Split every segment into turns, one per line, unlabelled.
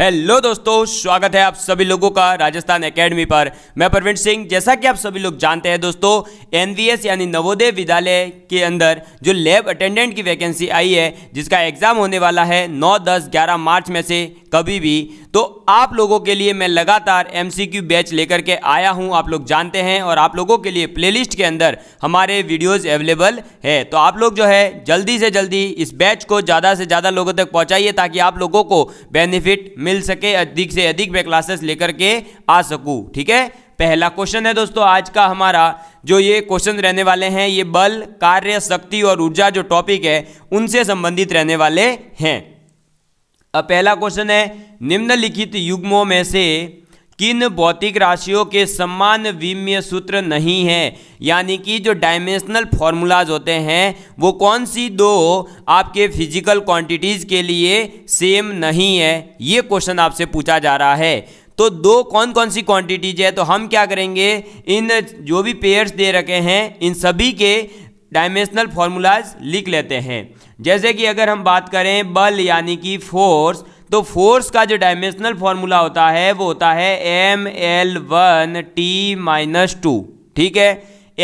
hello दोस्तों स्वागत है आप सभी लोगों का राजस्थान एकेडमी पर मैं प्रवीण सिंह जैसा कि आप सभी लोग जानते हैं दोस्तों एनवीएस यानी नवोदय विद्यालय के अंदर जो लैब अटेंडेंट की वैकेंसी आई है जिसका एग्जाम होने वाला है 9 10 11 मार्च में से कभी भी तो आप लोगों के लिए मैं लगातार एमसीक्यू बैच लेकर के आया हूं आप लोग जानते हैं और आप लोगों के लिए प्लेलिस्ट के अंदर हमारे वीडियोस अवेलेबल है तो आप लोग जो है जल्दी से जल्दी इस बैच को ज़्यादा से ज़्यादा लोगों तक पहुँचाइए ताकि आप लोगों को बेनिफिट मिल सके अधिक से अधिक मैं क्लासेस लेकर के आ सकूँ ठीक है पहला क्वेश्चन है दोस्तों आज का हमारा जो ये क्वेश्चन रहने वाले हैं ये बल कार्य शक्ति और ऊर्जा जो टॉपिक है उनसे संबंधित रहने वाले हैं अब पहला क्वेश्चन है निम्नलिखित युग्मों में से किन भौतिक राशियों के समान विम्य सूत्र नहीं है यानी कि जो डायमेंशनल फॉर्मूलाज होते हैं वो कौन सी दो आपके फिजिकल क्वांटिटीज़ के लिए सेम नहीं है ये क्वेश्चन आपसे पूछा जा रहा है तो दो कौन कौन सी क्वांटिटीज है तो हम क्या करेंगे इन जो भी पेयर्स दे रखे हैं इन सभी के डायमेंशनल फॉर्मूलाज लिख लेते हैं जैसे कि अगर हम बात करें बल यानी कि फोर्स तो फोर्स का जो डायमेंशनल फॉर्मूला होता है वो होता है M L one T minus two ठीक है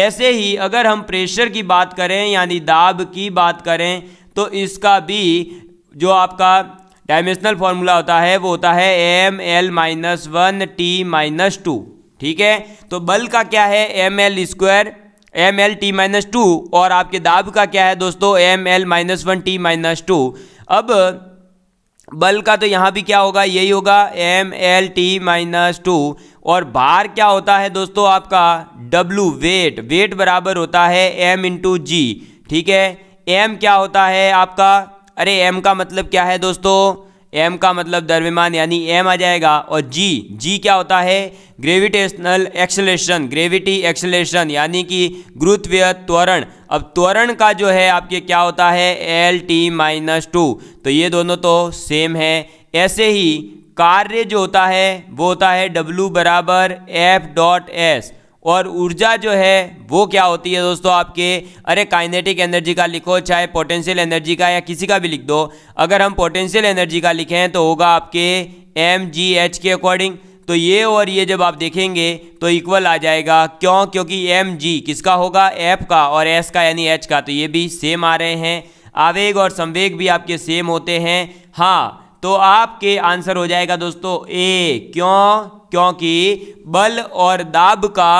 ऐसे ही अगर हम प्रेशर की बात करें यानी दाब की बात करें तो इसका भी जो आपका डायमेंशनल फॉर्मूला होता है वो होता है M L minus one T minus two ठीक है तो बल का क्या है M L square M L T minus two और आपके दाब का क्या है दोस्तों M L minus one T minus two अब बल का तो यहाँ भी क्या होगा यही होगा M L T minus two और भार क्या होता है दोस्तों आपका डब्लू वेट वेट बराबर होता है एम इंटू जी ठीक है एम क्या होता है आपका अरे एम का मतलब क्या है दोस्तों एम का मतलब द्रव्यमान यानी एम आ जाएगा और जी जी क्या होता है ग्रेविटेशनल एक्सेलेशन ग्रेविटी एक्सेलेशन यानी कि गुरुत्वीय त्वरण अब त्वरण का जो है आपके क्या होता है एल टी माइनस टू तो ये दोनों तो सेम है ऐसे ही कार्य जो होता है वो होता है डब्लू बराबर एफ डॉट एस और ऊर्जा जो है वो क्या होती है दोस्तों आपके अरे काइनेटिक एनर्जी का लिखो चाहे पोटेंशियल एनर्जी का या किसी का भी लिख दो अगर हम पोटेंशियल एनर्जी का लिखें तो होगा आपके एम जी एच के अकॉर्डिंग तो ये और ये जब आप देखेंगे तो इक्वल आ जाएगा क्यों क्योंकि एम जी किसका होगा एफ का और एस का यानी एच का तो ये भी सेम आ रहे हैं आवेग और संवेग भी आपके सेम होते हैं हाँ तो आपके आंसर हो जाएगा दोस्तों ए क्यों क्योंकि बल और दाब का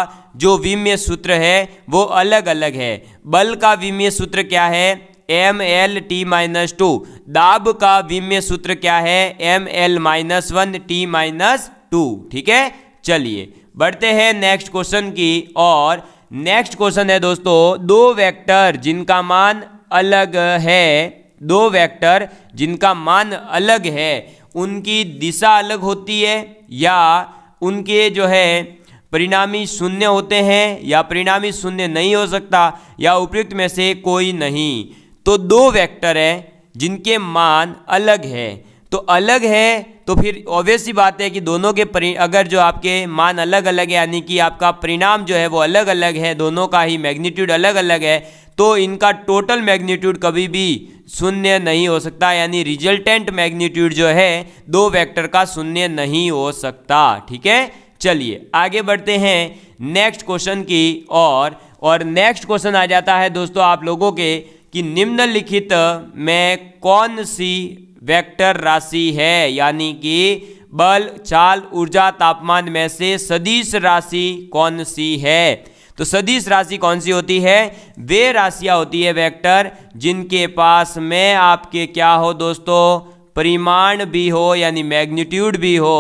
जो विम्य सूत्र है वो अलग अलग है बल का विम्य सूत्र क्या है M L T minus two दाब का विम्य सूत्र क्या है M L minus one T minus two ठीक है चलिए बढ़ते हैं नेक्स्ट क्वेश्चन की और नेक्स्ट क्वेश्चन है दोस्तों दो वेक्टर जिनका मान अलग है दो वेक्टर जिनका मान अलग है उनकी दिशा अलग होती है या उनके जो है परिणामी शून्य होते हैं या परिणामी शून्य नहीं हो सकता या उपयुक्त में से कोई नहीं तो दो वेक्टर हैं जिनके मान अलग है तो अलग है तो फिर ऑब्वियस ही बात है कि दोनों के परि अगर जो आपके मान अलग अलग है यानी कि आपका परिणाम जो है वो अलग अलग है दोनों का ही मैग्नीट्यूड अलग अलग है तो इनका टोटल मैग्नीट्यूड कभी भी शून्य नहीं हो सकता यानी रिजल्टेंट मैग्नीट्यूड जो है दो वेक्टर का शून्य नहीं हो सकता ठीक है चलिए आगे बढ़ते हैं नेक्स्ट क्वेश्चन की और और नेक्स्ट क्वेश्चन आ जाता है दोस्तों आप लोगों के कि निम्नलिखित में कौन सी वेक्टर राशि है यानी कि बल चाल ऊर्जा तापमान में से सदिश राशि कौन सी है तो सदिश राशि कौन सी होती है वे राशियां होती है वेक्टर जिनके पास में आपके क्या हो दोस्तों परिमाण भी हो यानी मैग्नीट्यूड भी हो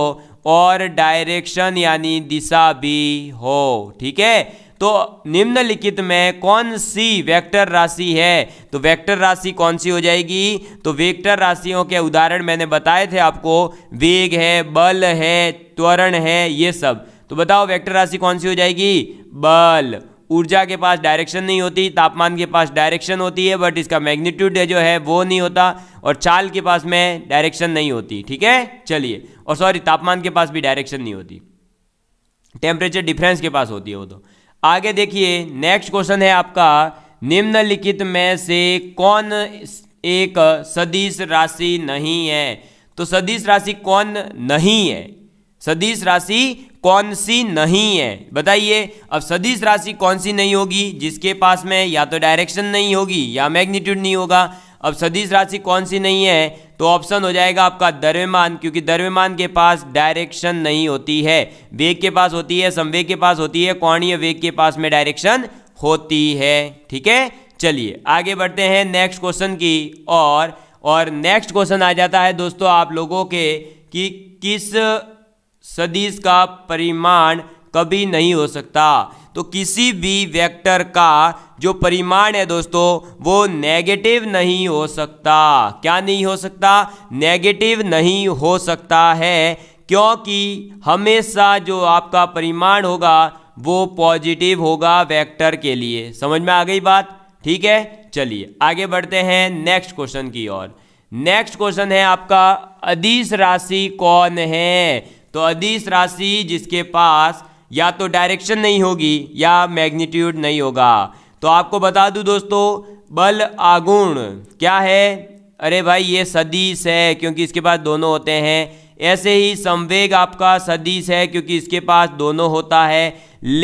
और डायरेक्शन यानी दिशा भी हो ठीक है तो निम्नलिखित में कौन सी वेक्टर राशि है तो वेक्टर राशि कौन सी हो जाएगी तो वेक्टर राशियों के उदाहरण मैंने बताए थे आपको वेग है बल है त्वरण है ये सब तो बताओ वेक्टर राशि कौन सी हो जाएगी बल ऊर्जा के पास डायरेक्शन नहीं होती तापमान के पास डायरेक्शन होती है बट इसका मैग्नीट्यूड जो है वो नहीं होता और चाल के पास में डायरेक्शन नहीं होती ठीक है चलिए और सॉरी तापमान के पास भी डायरेक्शन नहीं होती टेम्परेचर डिफरेंस के पास होती है वो तो आगे देखिए नेक्स्ट क्वेश्चन है आपका निम्नलिखित में से कौन एक सदिश राशि नहीं है तो सदिश राशि कौन नहीं है सदिश राशि कौन सी नहीं है बताइए अब सदिश राशि कौन सी नहीं होगी जिसके पास में या तो डायरेक्शन नहीं होगी या मैग्नीट्यूड नहीं होगा अब सदिश राशि कौन सी नहीं है तो ऑप्शन हो जाएगा आपका द्रव्यमान क्योंकि द्रव्यमान के पास डायरेक्शन नहीं होती है वेग के पास होती है संवेग के पास होती है कोणीय वेग के पास में डायरेक्शन होती है ठीक है चलिए आगे बढ़ते हैं नेक्स्ट क्वेश्चन की और और नेक्स्ट क्वेश्चन आ जाता है दोस्तों आप लोगों के कि किस सदिश का परिमाण कभी नहीं हो सकता तो किसी भी वेक्टर का जो परिमाण है दोस्तों वो नेगेटिव नहीं हो सकता क्या नहीं हो सकता नेगेटिव नहीं हो सकता है क्योंकि हमेशा जो आपका परिमाण होगा वो पॉजिटिव होगा वेक्टर के लिए समझ में आ गई बात ठीक है चलिए आगे बढ़ते हैं नेक्स्ट क्वेश्चन की ओर नेक्स्ट क्वेश्चन है आपका अधिस राशि कौन है तो अधिस राशि जिसके पास या तो डायरेक्शन नहीं होगी या मैग्नीट्यूड नहीं होगा तो आपको बता दूं दोस्तों बल आगुण क्या है अरे भाई ये सदिश है क्योंकि इसके पास दोनों होते हैं ऐसे ही संवेग आपका सदिश है क्योंकि इसके पास दोनों होता है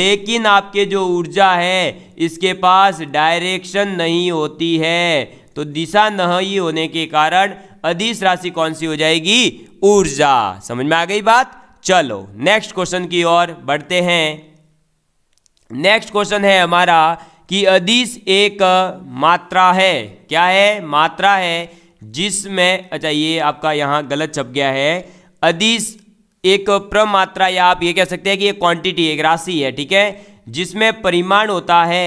लेकिन आपके जो ऊर्जा है इसके पास डायरेक्शन नहीं होती है तो दिशा नहीं होने के कारण अधिस राशि कौन सी हो जाएगी ऊर्जा समझ में आ गई बात चलो नेक्स्ट क्वेश्चन की ओर बढ़ते हैं नेक्स्ट क्वेश्चन है हमारा कि अदिश एक मात्रा है क्या है मात्रा है जिसमें अच्छा ये आपका यहाँ गलत छप गया है अदिश एक प्रमात्रा या आप ये कह सकते हैं कि एक क्वांटिटी एक राशि है ठीक है जिसमें परिमाण होता है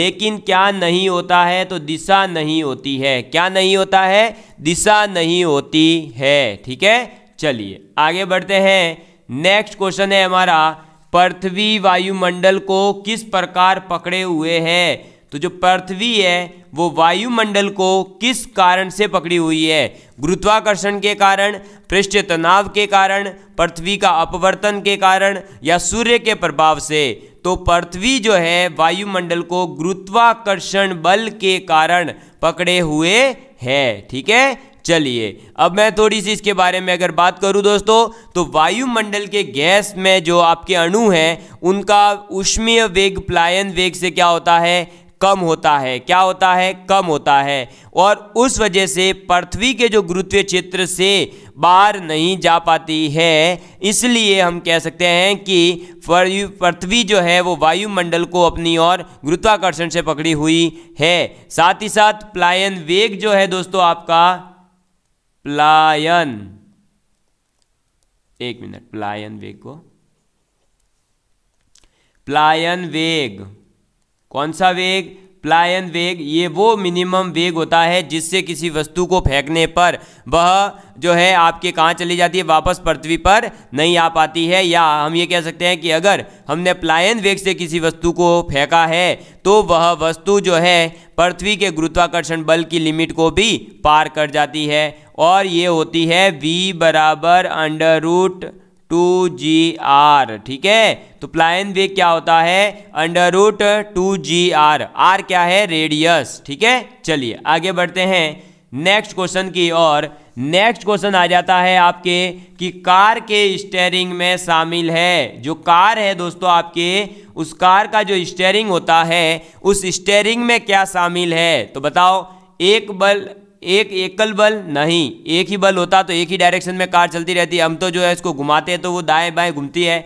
लेकिन क्या नहीं होता है तो दिशा नहीं होती है क्या नहीं होता है दिशा नहीं होती है ठीक है चलिए आगे बढ़ते हैं नेक्स्ट क्वेश्चन है हमारा पृथ्वी वायुमंडल को किस प्रकार पकड़े हुए है तो जो पृथ्वी है वो वायुमंडल को किस कारण से पकड़ी हुई है गुरुत्वाकर्षण के कारण पृष्ठ तनाव के कारण पृथ्वी का अपवर्तन के कारण या सूर्य के प्रभाव से तो पृथ्वी जो है वायुमंडल को गुरुत्वाकर्षण बल के कारण पकड़े हुए है ठीक है चलिए अब मैं थोड़ी सी इसके बारे में अगर बात करूँ दोस्तों तो वायुमंडल के गैस में जो आपके अणु हैं उनका उष्मीय वेग प्लायन वेग से क्या होता है कम होता है क्या होता है कम होता है और उस वजह से पृथ्वी के जो गुरुत्वीय क्षेत्र से बाहर नहीं जा पाती है इसलिए हम कह सकते हैं कि पृथ्वी जो है वो वायुमंडल को अपनी ओर गुरुत्वाकर्षण से पकड़ी हुई है साथ ही साथ प्लायन वेग जो है दोस्तों आपका प्लायन एक मिनट प्लायन वेग को प्लायन वेग कौन सा वेग प्लायन वेग ये वो मिनिमम वेग होता है जिससे किसी वस्तु को फेंकने पर वह जो है आपके कहाँ चली जाती है वापस पृथ्वी पर नहीं आ पाती है या हम ये कह सकते हैं कि अगर हमने प्लायन वेग से किसी वस्तु को फेंका है तो वह वस्तु जो है पृथ्वी के गुरुत्वाकर्षण बल की लिमिट को भी पार कर जाती है और ये होती है v बराबर under root two G R ठीक है तो प्लायन वेग क्या होता है under root two G R R क्या है रेडियस ठीक है चलिए आगे बढ़ते हैं नेक्स्ट क्वेश्चन की और नेक्स्ट क्वेश्चन आ जाता है आपके कि कार के स्टेयरिंग में शामिल है जो कार है दोस्तों आपके उस कार का जो स्टेयरिंग होता है उस स्टेयरिंग में क्या शामिल है तो बताओ एक बल एक एकल बल नहीं एक ही बल होता तो एक ही डायरेक्शन में कार चलती रहती है हम तो जो है इसको घुमाते हैं तो वो दाएं बाएं घूमती है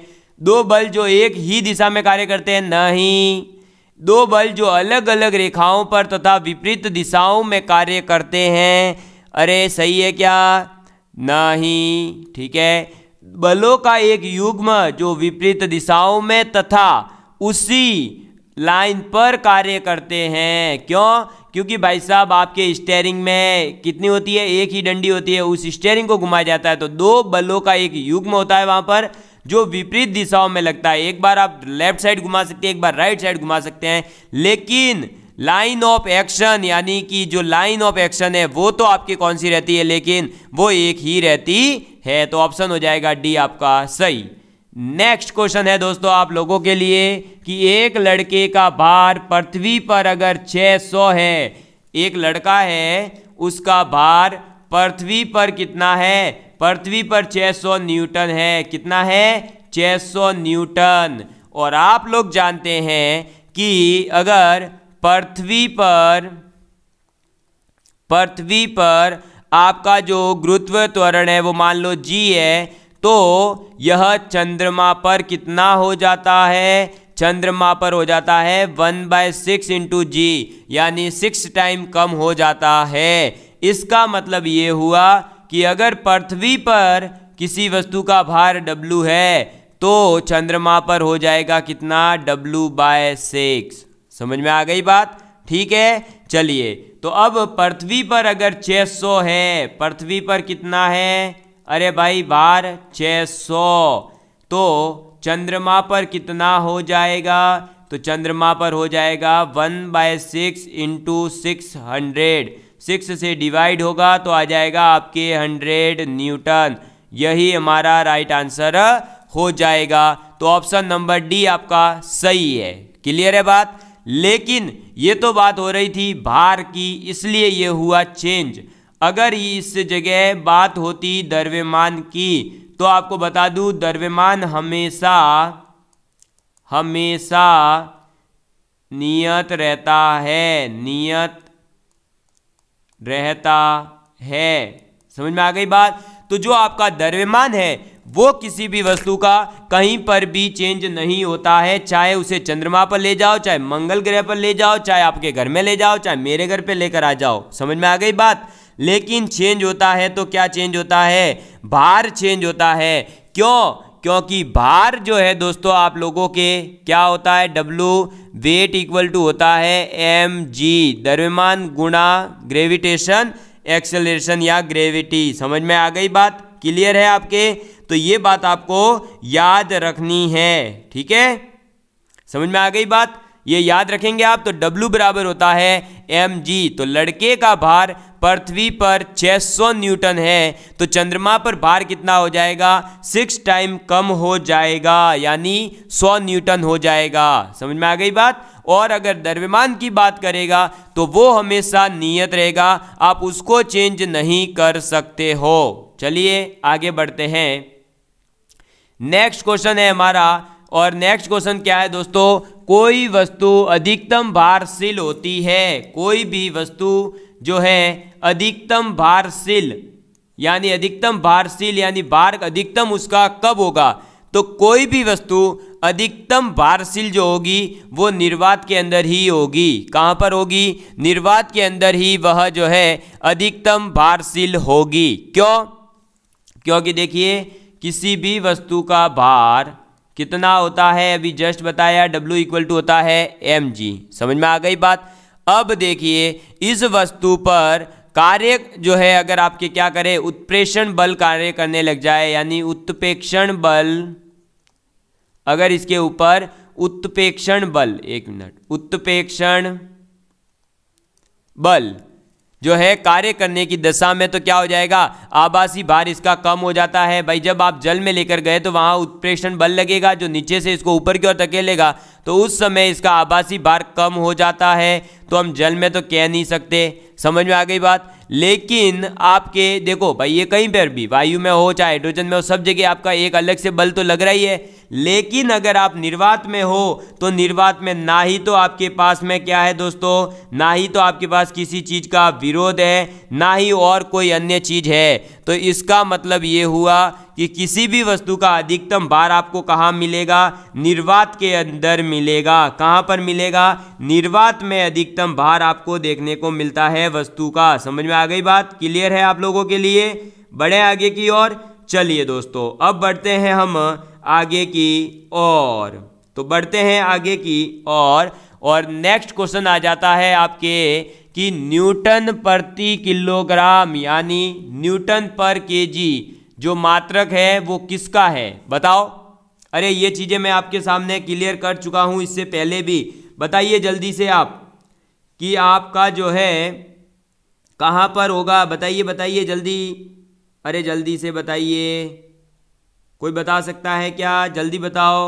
दो बल जो एक ही दिशा में कार्य करते हैं नहीं दो बल जो अलग अलग रेखाओं पर तथा विपरीत दिशाओं में कार्य करते हैं अरे सही है क्या नहीं ठीक है बलों का एक युग्म जो विपरीत दिशाओं में तथा उसी लाइन पर कार्य करते हैं क्यों क्योंकि भाई साहब आपके स्टेयरिंग में कितनी होती है एक ही डंडी होती है उस स्टेयरिंग को घुमाया जाता है तो दो बलों का एक युग्म होता है वहाँ पर जो विपरीत दिशाओं में लगता है एक बार आप लेफ्ट साइड घुमा सकते हैं एक बार राइट साइड घुमा सकते हैं लेकिन लाइन ऑफ एक्शन यानी कि जो लाइन ऑफ एक्शन है वो तो आपकी कौन सी रहती है लेकिन वो एक ही रहती है तो ऑप्शन हो जाएगा डी आपका सही नेक्स्ट क्वेश्चन है दोस्तों आप लोगों के लिए कि एक लड़के का भार पृथ्वी पर अगर 600 है एक लड़का है उसका भार पृथ्वी पर कितना है पृथ्वी पर 600 न्यूटन है कितना है 600 न्यूटन और आप लोग जानते हैं कि अगर पृथ्वी पर पृथ्वी पर आपका जो गुरुत्व त्वरण है वो मान लो जी है तो यह चंद्रमा पर कितना हो जाता है चंद्रमा पर हो जाता है one by six into G यानी सिक्स टाइम कम हो जाता है इसका मतलब ये हुआ कि अगर पृथ्वी पर किसी वस्तु का भार W है तो चंद्रमा पर हो जाएगा कितना W बाय सिक्स समझ में आ गई बात ठीक है चलिए तो अब पृथ्वी पर अगर 600 है पृथ्वी पर कितना है अरे भाई बार छः सौ तो चंद्रमा पर कितना हो जाएगा तो चंद्रमा पर हो जाएगा one by six into six hundred six से डिवाइड होगा तो आ जाएगा आपके हंड्रेड न्यूटन यही हमारा राइट आंसर हो जाएगा तो ऑप्शन नंबर डी आपका सही है क्लियर है बात लेकिन ये तो बात हो रही थी भार की इसलिए ये हुआ चेंज अगर इस जगह बात होती द्रव्यमान की तो आपको बता दूं द्रव्यमान हमेशा हमेशा नियत रहता है नियत रहता है समझ में आ गई बात तो जो आपका द्रव्यमान है वो किसी भी वस्तु का कहीं पर भी चेंज नहीं होता है चाहे उसे चंद्रमा पर ले जाओ चाहे मंगल ग्रह पर ले जाओ चाहे आपके घर में ले जाओ चाहे मेरे घर पे लेकर आ जाओ समझ में आ गई बात लेकिन चेंज होता है तो क्या चेंज होता है भार चेंज होता है क्यों क्योंकि भार जो है दोस्तों आप लोगों के क्या होता है डब्लू वेट इक्वल टू होता है एम जी दरम्यमान गुणा ग्रेविटेशन एक्सेलरेशन या ग्रेविटी समझ में आ गई बात क्लियर है आपके तो ये बात आपको याद रखनी है ठीक है समझ में आ गई बात ये याद रखेंगे आप तो W बराबर होता है एम जी तो लड़के का भार पृथ्वी पर 600 न्यूटन है तो चंद्रमा पर भार कितना हो जाएगा सिक्स टाइम कम हो जाएगा यानी 100 न्यूटन हो जाएगा समझ में आ गई बात और अगर द्रव्यमान की बात करेगा तो वो हमेशा नियत रहेगा आप उसको चेंज नहीं कर सकते हो चलिए आगे बढ़ते हैं नेक्स्ट क्वेश्चन है हमारा और नेक्स्ट क्वेश्चन क्या है दोस्तों कोई वस्तु अधिकतम भारशील होती है कोई भी वस्तु जो है अधिकतम भारशील यानी अधिकतम भारशील यानी भार अधिकतम उसका कब होगा तो कोई भी वस्तु अधिकतम भारशील जो होगी वो निर्वात के अंदर ही होगी कहाँ पर होगी निर्वात के अंदर ही वह जो है अधिकतम भारशील होगी क्यों क्योंकि देखिए किसी भी वस्तु का भार कितना होता है अभी जस्ट बताया W इक्वल टू होता है एम जी समझ में आ गई बात अब देखिए इस वस्तु पर कार्य जो है अगर आपके क्या करें उत्प्रेषण बल कार्य करने लग जाए यानी उत्पेक्षण बल अगर इसके ऊपर उत्पेक्षण बल एक मिनट उत्पेक्षण बल जो है कार्य करने की दशा में तो क्या हो जाएगा आभासी भार इसका कम हो जाता है भाई जब आप जल में लेकर गए तो वहाँ उत्प्रेषण बल लगेगा जो नीचे से इसको ऊपर की ओर धकेलेगा तो उस समय इसका आभासी भार कम हो जाता है तो हम जल में तो कह नहीं सकते समझ में आ गई बात लेकिन आपके देखो भाई ये कहीं पर भी वायु में हो चाहे हाइड्रोजन में हो सब जगह आपका एक अलग से बल तो लग रहा ही है लेकिन अगर आप निर्वात में हो तो निर्वात में ना ही तो आपके पास में क्या है दोस्तों ना ही तो आपके पास किसी चीज़ का विरोध है ना ही और कोई अन्य चीज़ है तो इसका मतलब ये हुआ कि किसी भी वस्तु का अधिकतम भार आपको कहाँ मिलेगा निर्वात के अंदर मिलेगा कहाँ पर मिलेगा निर्वात में अधिकतम भार आपको देखने को मिलता है वस्तु का समझ में आ गई बात क्लियर है आप लोगों के लिए बढ़े आगे की ओर चलिए दोस्तों अब बढ़ते हैं हम आगे की और तो बढ़ते हैं आगे की और और नेक्स्ट क्वेश्चन आ जाता है आपके कि न्यूटन प्रति किलोग्राम यानी न्यूटन पर केजी जो मात्रक है वो किसका है बताओ अरे ये चीज़ें मैं आपके सामने क्लियर कर चुका हूँ इससे पहले भी बताइए जल्दी से आप कि आपका जो है कहाँ पर होगा बताइए बताइए जल्दी अरे जल्दी से बताइए कोई बता सकता है क्या जल्दी बताओ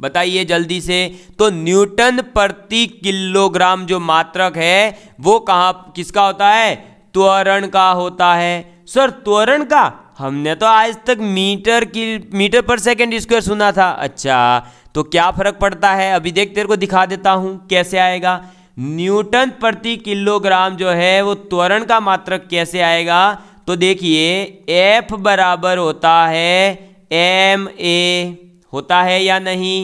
बताइए जल्दी से तो न्यूटन प्रति किलोग्राम जो मात्रक है वो कहाँ किसका होता है त्वरण का होता है सर त्वरण का हमने तो आज तक मीटर की मीटर पर सेकंड स्क्वायर सुना था अच्छा तो क्या फर्क पड़ता है अभी देख तेरे को दिखा देता हूँ कैसे आएगा न्यूटन प्रति किलोग्राम जो है वो त्वरण का मात्रक कैसे आएगा तो देखिए एफ बराबर होता है एम ए होता है या नहीं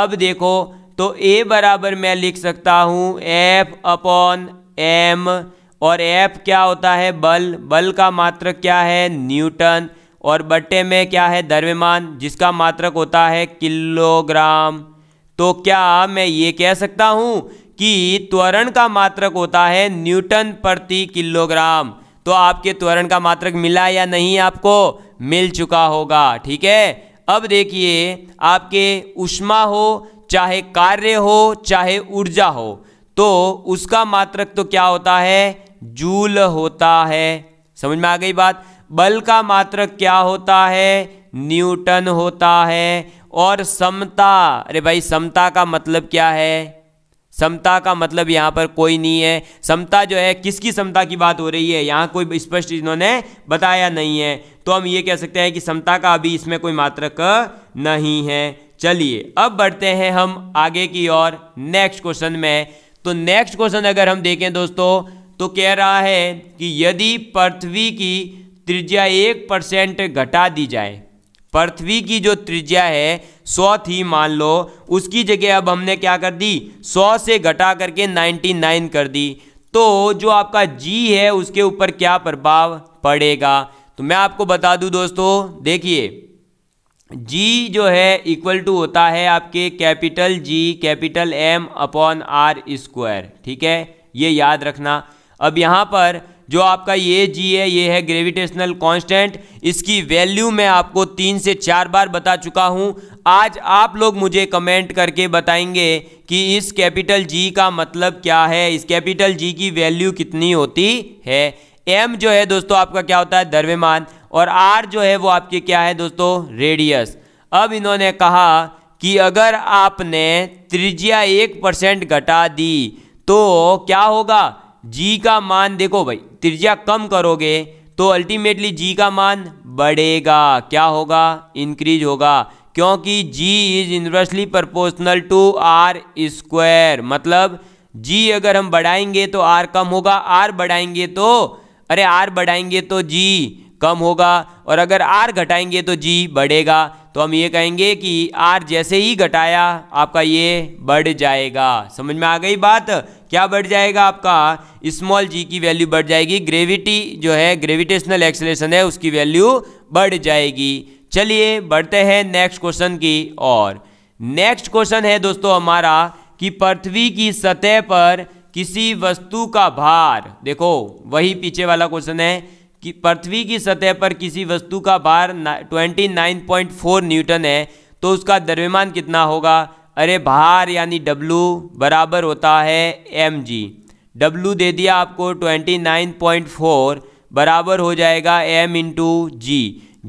अब देखो तो ए बराबर मैं लिख सकता हूँ एफ अपॉन एम और एफ क्या होता है बल बल का मात्रक क्या है न्यूटन और बट्टे में क्या है द्रव्यमान जिसका मात्रक होता है किलोग्राम तो क्या मैं ये कह सकता हूँ कि त्वरण का मात्रक होता है न्यूटन प्रति किलोग्राम तो आपके त्वरण का मात्रक मिला या नहीं आपको मिल चुका होगा ठीक है अब देखिए आपके उष्मा हो चाहे कार्य हो चाहे ऊर्जा हो तो उसका मात्रक तो क्या होता है जूल होता है समझ में आ गई बात बल का मात्रक क्या होता है न्यूटन होता है और समता अरे भाई समता का मतलब क्या है समता का मतलब यहाँ पर कोई नहीं है समता जो है किसकी समता की बात हो रही है यहाँ कोई स्पष्ट इन्होंने बताया नहीं है तो हम ये कह सकते हैं कि समता का अभी इसमें कोई मात्रक नहीं है चलिए अब बढ़ते हैं हम आगे की ओर नेक्स्ट क्वेश्चन में तो नेक्स्ट क्वेश्चन अगर हम देखें दोस्तों तो कह रहा है कि यदि पृथ्वी की त्रिज्या एक परसेंट घटा दी जाए पृथ्वी की जो त्रिज्या है सौ थी मान लो उसकी जगह अब हमने क्या कर दी सौ से घटा करके नाइन्टी नाइन कर दी तो जो आपका जी है उसके ऊपर क्या प्रभाव पड़ेगा तो मैं आपको बता दूं दोस्तों देखिए जी जो है इक्वल टू होता है आपके capital G capital M upon R square ठीक है ये याद रखना अब यहाँ पर जो आपका ये जी है ये है ग्रेविटेशनल कांस्टेंट इसकी वैल्यू मैं आपको तीन से चार बार बता चुका हूँ आज आप लोग मुझे कमेंट करके बताएंगे कि इस कैपिटल जी का मतलब क्या है इस कैपिटल जी की वैल्यू कितनी होती है एम जो है दोस्तों आपका क्या होता है द्रव्यमान और आर जो है वो आपके क्या है दोस्तों रेडियस अब इन्होंने कहा कि अगर आपने त्रिज्या एक परसेंट घटा दी तो क्या होगा जी का मान देखो भाई त्रिज्या कम करोगे तो अल्टीमेटली जी का मान बढ़ेगा क्या होगा इंक्रीज होगा क्योंकि G is inversely proportional to R square मतलब जी अगर हम बढ़ाएंगे तो आर कम होगा आर बढ़ाएंगे तो अरे आर बढ़ाएंगे तो जी कम होगा और अगर आर घटाएंगे तो जी बढ़ेगा तो हम ये कहेंगे कि आर जैसे ही घटाया आपका ये बढ़ जाएगा समझ में आ गई बात क्या बढ़ जाएगा आपका स्मॉल जी की वैल्यू बढ़ जाएगी ग्रेविटी जो है ग्रेविटेशनल एक्सलेशन है उसकी वैल्यू बढ़ जाएगी चलिए बढ़ते हैं नेक्स्ट क्वेश्चन की और नेक्स्ट क्वेश्चन है दोस्तों हमारा कि पृथ्वी की सतह पर किसी वस्तु का भार देखो वही पीछे वाला क्वेश्चन है कि पृथ्वी की सतह पर किसी वस्तु का भार 29.4 न्यूटन है तो उसका द्रव्यमान कितना होगा अरे भार यानी W बराबर होता है एम जी डब्लू दे दिया आपको 29.4 बराबर हो जाएगा m इंटू जी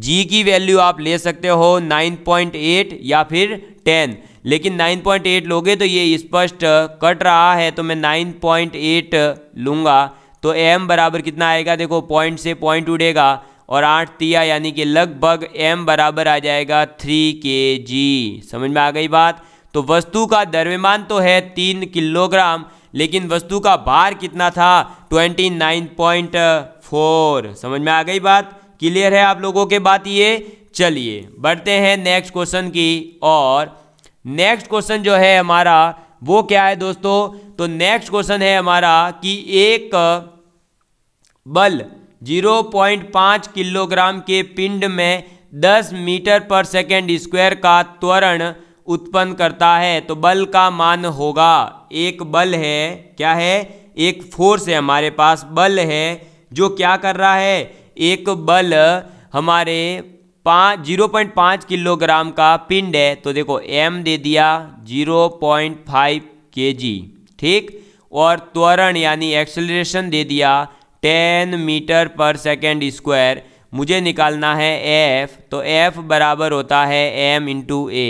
जी की वैल्यू आप ले सकते हो 9.8 या फिर 10 लेकिन 9.8 लोगे तो ये स्पष्ट कट रहा है तो मैं 9.8 लूँगा तो एम बराबर कितना आएगा देखो पॉइंट से पॉइंट उड़ेगा और आठ तिया यानी कि लगभग एम बराबर आ जाएगा थ्री के जी समझ में आ गई बात तो वस्तु का द्रव्यमान तो है तीन किलोग्राम लेकिन वस्तु का भार कितना था ट्वेंटी नाइन पॉइंट फोर समझ में आ गई बात क्लियर है आप लोगों के बात ये चलिए बढ़ते हैं नेक्स्ट क्वेश्चन की और नेक्स्ट क्वेश्चन जो है हमारा वो क्या है दोस्तों तो नेक्स्ट क्वेश्चन है हमारा कि एक बल 0.5 किलोग्राम के पिंड में 10 मीटर पर सेकेंड स्क्वायर का त्वरण उत्पन्न करता है तो बल का मान होगा एक बल है क्या है एक फोर्स है हमारे पास बल है जो क्या कर रहा है एक बल हमारे पाँच जीरो पॉइंट पाँच किलोग्राम का पिंड है तो देखो एम दे दिया जीरो पॉइंट फाइव के जी ठीक और त्वरण यानी एक्सेलरेशन दे दिया ten metre per second square मुझे निकालना है एफ तो एफ बराबर होता है एम इंटू ए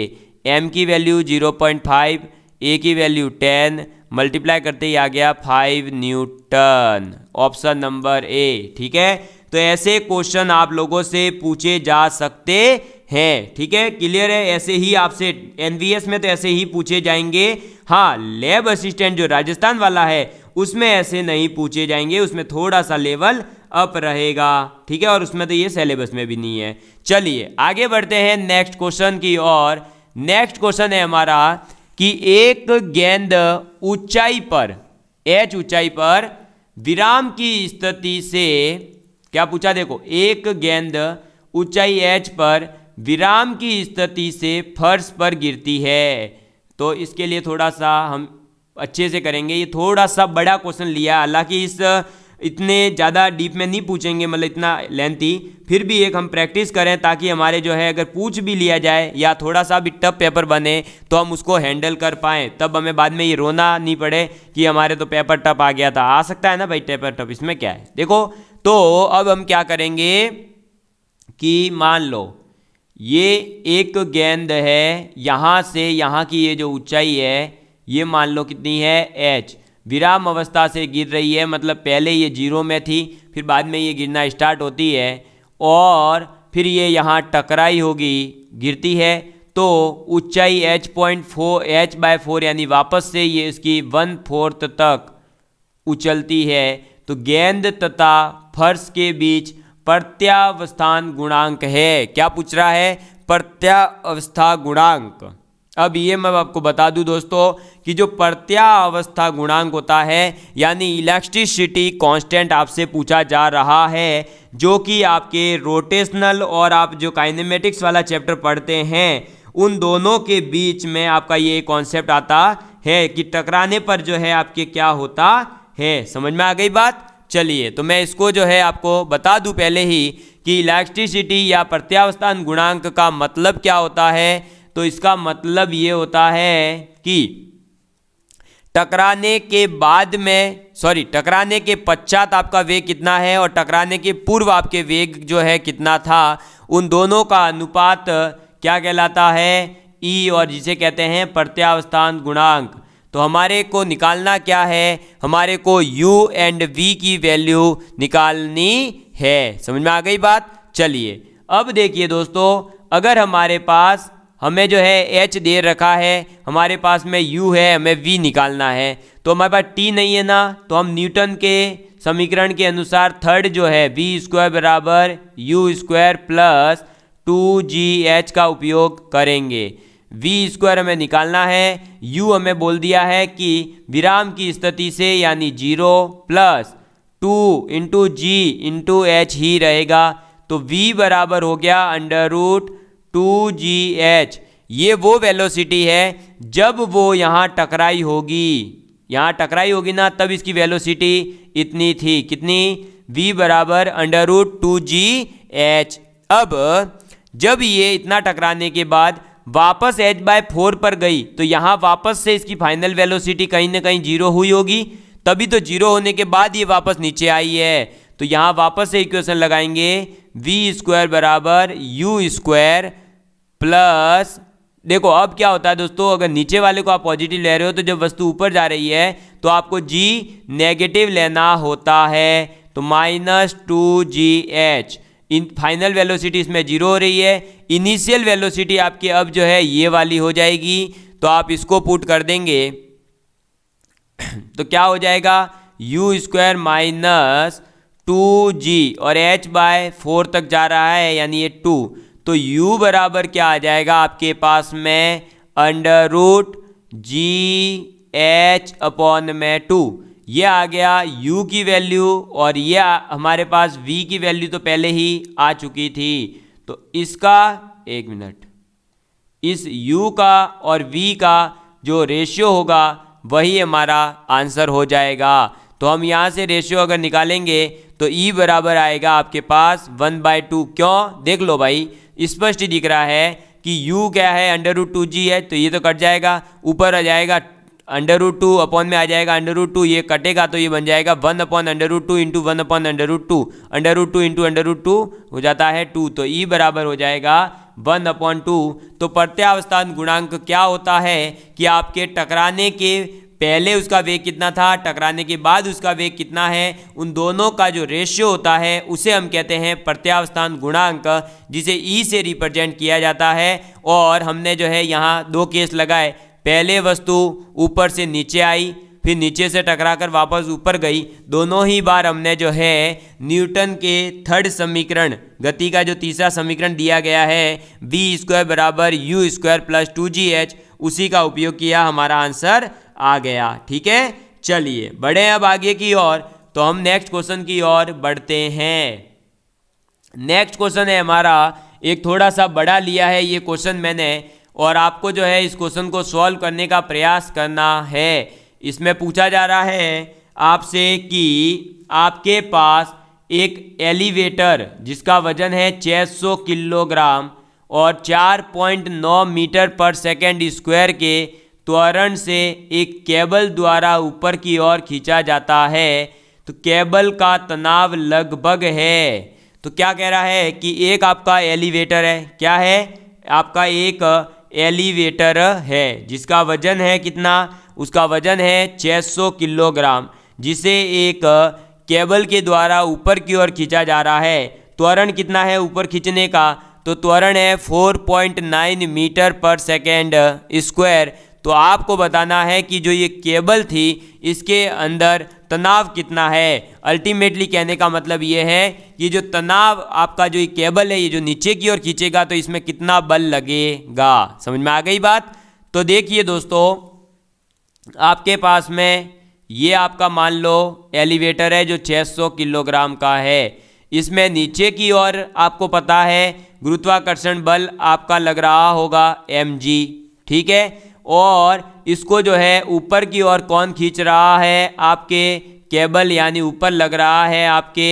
एम की value zero point five A की वैल्यू टेन मल्टीप्लाई करते ही आ गया five newton option number A ठीक है तो ऐसे क्वेश्चन आप लोगों से पूछे जा सकते हैं ठीक है क्लियर है ऐसे ही आपसे एनवीएस में तो ऐसे ही पूछे जाएंगे हाँ लैब असिस्टेंट जो राजस्थान वाला है उसमें ऐसे नहीं पूछे जाएंगे उसमें थोड़ा सा लेवल अप रहेगा ठीक है और उसमें तो ये सिलेबस में भी नहीं है चलिए आगे बढ़ते हैं नेक्स्ट क्वेश्चन की और नेक्स्ट क्वेश्चन है हमारा कि एक गेंद ऊंचाई पर एच ऊंचाई पर विराम की स्थिति से क्या पूछा देखो एक गेंद ऊंचाई एच पर विराम की स्थिति से फर्श पर गिरती है तो इसके लिए थोड़ा सा हम अच्छे से करेंगे ये थोड़ा सा बड़ा क्वेश्चन लिया हालांकि इस इतने ज़्यादा डीप में नहीं पूछेंगे मतलब इतना लेंथी फिर भी एक हम प्रैक्टिस करें ताकि हमारे जो है अगर पूछ भी लिया जाए या थोड़ा सा भी टफ पेपर बने तो हम उसको हैंडल कर पाएँ तब हमें बाद में ये रोना नहीं पड़े कि हमारे तो पेपर टफ आ गया था आ सकता है ना भाई पेपर टफ इसमें क्या है देखो तो अब हम क्या करेंगे कि मान लो ये एक गेंद है यहाँ से यहाँ की ये जो ऊँचाई है ये मान लो कितनी है एच विराम अवस्था से गिर रही है मतलब पहले ये जीरो में थी फिर बाद में ये गिरना स्टार्ट होती है और फिर ये यहाँ टकराई होगी गिरती है तो ऊंचाई H point four H by four यानी वापस से ये इसकी वन फोर्थ तक उछलती है तो गेंद तथा फर्श के बीच प्रत्यावस्थान गुणांक है क्या पूछ रहा है प्रत्यावस्था गुणांक अब ये मैं आपको बता दूं दोस्तों कि जो प्रत्यावस्था गुणांक होता है यानी इलेक्ट्रिसिटी कांस्टेंट आपसे पूछा जा रहा है जो कि आपके रोटेशनल और आप जो काइनेमेटिक्स वाला चैप्टर पढ़ते हैं उन दोनों के बीच में आपका ये कॉन्सेप्ट आता है कि टकराने पर जो है आपके क्या होता है समझ में आ गई बात चलिए तो मैं इसको जो है आपको बता दूँ पहले ही कि इलेक्ट्रिसिटी या प्रत्यावस्थान गुणांक का मतलब क्या होता है तो इसका मतलब ये होता है कि टकराने के बाद में सॉरी टकराने के पश्चात आपका वेग कितना है और टकराने के पूर्व आपके वेग जो है कितना था उन दोनों का अनुपात क्या कहलाता है ई e और जिसे कहते हैं प्रत्यावस्थान गुणांक तो हमारे को निकालना क्या है हमारे को u एंड v की वैल्यू निकालनी है समझ में आ गई बात चलिए अब देखिए दोस्तों अगर हमारे पास हमें जो है एच दे रखा है हमारे पास में यू है हमें वी निकालना है तो हमारे पास टी नहीं है ना तो हम न्यूटन के समीकरण के अनुसार थर्ड जो है वी स्क्वायर बराबर U square plus two G H का उपयोग करेंगे वी स्क्वायर हमें निकालना है यू हमें बोल दिया है कि विराम की स्थिति से यानी zero plus two into G into H ही रहेगा तो वी बराबर हो गया under root two G H ये वो वेलोसिटी है जब वो यहाँ टकराई होगी यहाँ टकराई होगी ना तब इसकी वेलोसिटी इतनी थी कितनी v बराबर under root two G H अब जब ये इतना टकराने के बाद वापस h बाय फोर पर गई तो यहाँ वापस से इसकी फाइनल वेलोसिटी कहीं ना कहीं जीरो हुई होगी तभी तो जीरो होने के बाद ये वापस नीचे आई है तो यहाँ वापस से इक्वेशन लगाएंगे v स्क्वायर बराबर यू स्क्वायर प्लस देखो अब क्या होता है दोस्तों अगर नीचे वाले को आप पॉजिटिव ले रहे हो तो जब वस्तु ऊपर जा रही है तो आपको जी नेगेटिव लेना होता है तो minus two G H in final velocity इसमें जीरो हो रही है इनिशियल वेलोसिटी आपकी अब जो है ये वाली हो जाएगी तो आप इसको पुट कर देंगे तो क्या हो जाएगा U square minus two G और एच बाय फोर तक जा रहा है यानी ये टू तो u बराबर क्या आ जाएगा आपके पास में under root G H upon में टू ये आ गया u की वैल्यू और ये हमारे पास v की वैल्यू तो पहले ही आ चुकी थी तो इसका एक मिनट इस u का और v का जो रेशियो होगा वही हमारा आंसर हो जाएगा तो हम यहाँ से रेशियो अगर निकालेंगे तो E बराबर आएगा आपके पास वन बाय टू क्यों देख लो भाई स्पष्ट दिख रहा है कि u क्या है अंडर रूट टू जी है तो ये तो कट जाएगा ऊपर आ जाएगा अंडर रूट टू अपॉन में आ जाएगा अंडर रूट टू ये कटेगा तो ये बन जाएगा one upon under root two into one upon under root two under root two into under root two हो जाता है टू तो ई e बराबर हो जाएगा वन अपॉन टू तो प्रत्यावस्थान गुणांक क्या होता है कि आपके टकराने के पहले उसका वेग कितना था टकराने के बाद उसका वेग कितना है उन दोनों का जो रेशियो होता है उसे हम कहते हैं प्रत्यावस्थान गुणांक जिसे ई e से रिप्रेजेंट किया जाता है और हमने जो है यहाँ दो केस लगाए पहले वस्तु ऊपर से नीचे आई फिर नीचे से टकराकर वापस ऊपर गई दोनों ही बार हमने जो है न्यूटन के थर्ड समीकरण गति का जो तीसरा समीकरण दिया गया है वी स्क्वायर बराबर U square plus two G H उसी का उपयोग किया हमारा आंसर आ गया ठीक है चलिए बढ़े अब आगे की ओर तो हम नेक्स्ट क्वेश्चन की ओर बढ़ते हैं नेक्स्ट क्वेश्चन है हमारा एक थोड़ा सा बड़ा लिया है ये क्वेश्चन मैंने और आपको जो है इस क्वेश्चन को सॉल्व करने का प्रयास करना है इसमें पूछा जा रहा है आपसे कि आपके पास एक एलिवेटर जिसका वजन है 600 किलोग्राम और 4.9 मीटर पर सेकेंड स्क्वायर के त्वरण से एक केबल द्वारा ऊपर की ओर खींचा जाता है तो केबल का तनाव लगभग है तो क्या कह रहा है कि एक आपका एलिवेटर है क्या है आपका एक एलिवेटर है जिसका वजन है कितना उसका वजन है 600 किलोग्राम जिसे एक केबल के द्वारा ऊपर की ओर खींचा जा रहा है त्वरण कितना है ऊपर खींचने का तो त्वरण है 4.9 मीटर पर सेकेंड स्क्वायर तो आपको बताना है कि जो ये केबल थी इसके अंदर तनाव कितना है अल्टीमेटली कहने का मतलब ये है कि जो तनाव आपका जो ये केबल है ये जो नीचे की ओर खींचेगा तो इसमें कितना बल लगेगा समझ में आ गई बात तो देखिए दोस्तों आपके पास में ये आपका मान लो एलिवेटर है जो 600 किलोग्राम का है इसमें नीचे की ओर आपको पता है गुरुत्वाकर्षण बल आपका लग रहा होगा एम ठीक है और इसको जो है ऊपर की ओर कौन खींच रहा है आपके केबल यानी ऊपर लग रहा है आपके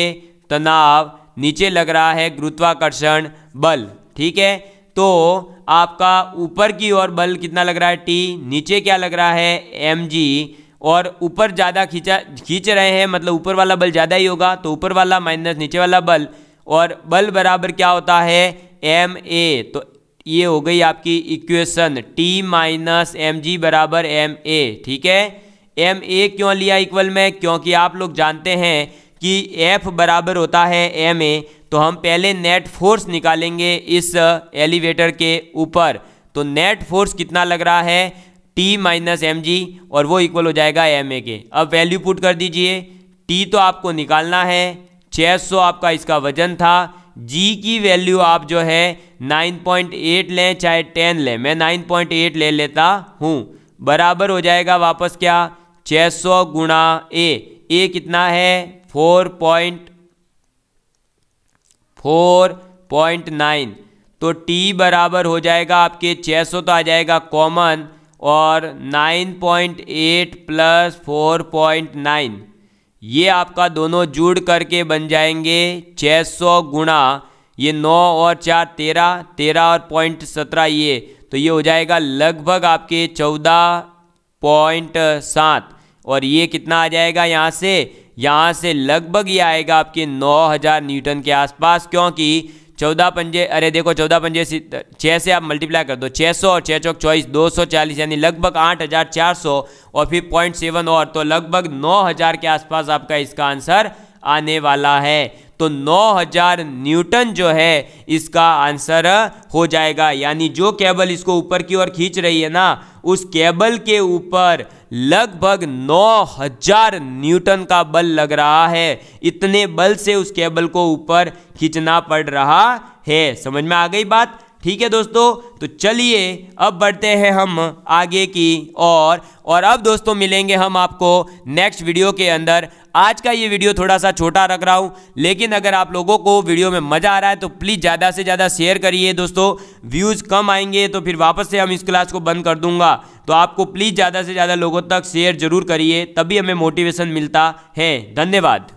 तनाव नीचे लग रहा है गुरुत्वाकर्षण बल ठीक है तो आपका ऊपर की ओर बल कितना लग रहा है टी नीचे क्या लग रहा है एम जी और ऊपर ज़्यादा खींचा खींच रहे हैं मतलब ऊपर वाला बल ज़्यादा ही होगा तो ऊपर वाला माइनस नीचे वाला बल और बल बराबर क्या होता है एम ए तो ये हो गई आपकी equation t minus M G बराबर एम ए ठीक है एम ए क्यों लिया इक्वल में क्योंकि आप लोग जानते हैं कि F बराबर होता है एम ए तो हम पहले नेट फोर्स निकालेंगे इस एलिवेटर के ऊपर तो नेट फोर्स कितना लग रहा है t माइनस एम जी और वो इक्वल हो जाएगा एम ए के अब वैल्यू पुट कर दीजिए t तो आपको निकालना है 600 आपका इसका वजन था जी की वैल्यू आप जो है 9.8 लें चाहे 10 लें मैं 9.8 ले लेता हूँ बराबर हो जाएगा वापस क्या 600 सौ गुणा ए ए कितना है four point four point nine तो टी बराबर हो जाएगा आपके 600 तो आ जाएगा कॉमन और 9.8 प्लस फोर पॉइंट नाइन ये आपका दोनों जुड़ करके बन जाएंगे 600 गुणा ये नौ और चार तेरह तेरह और पॉइंट सत्रह ये तो ये हो जाएगा लगभग आपके चौदह पॉइंट सात और ये कितना आ जाएगा यहाँ से यहाँ से लगभग ये आएगा आपके 9000 न्यूटन के आसपास क्योंकि चौदह पंजे अरे देखो चौदह पंजे छः से आप मल्टीप्लाई कर दो छः सौ और छः चौक चौबीस दो सौ चालीस यानी लगभग आठ हज़ार चार सौ और फिर पॉइंट सेवन और तो लगभग नौ हज़ार के आसपास आपका इसका आंसर आने वाला है तो 9000 न्यूटन जो है इसका आंसर हो जाएगा यानी जो केबल इसको ऊपर की ओर खींच रही है ना उस केबल के ऊपर लगभग 9000 न्यूटन का बल लग रहा है इतने बल से उस केबल को ऊपर खींचना पड़ रहा है समझ में आ गई बात ठीक है दोस्तों तो चलिए अब बढ़ते हैं हम आगे की और और अब दोस्तों मिलेंगे हम आपको नेक्स्ट वीडियो के अंदर आज का ये वीडियो थोड़ा सा छोटा रख रहा हूँ लेकिन अगर आप लोगों को वीडियो में मज़ा आ रहा है तो प्लीज़ ज़्यादा से ज़्यादा शेयर करिए दोस्तों व्यूज़ कम आएंगे तो फिर वापस से हम इस क्लास को बंद कर दूंगा तो आपको प्लीज़ ज़्यादा से ज़्यादा लोगों तक शेयर जरूर करिए तभी हमें मोटिवेशन मिलता है धन्यवाद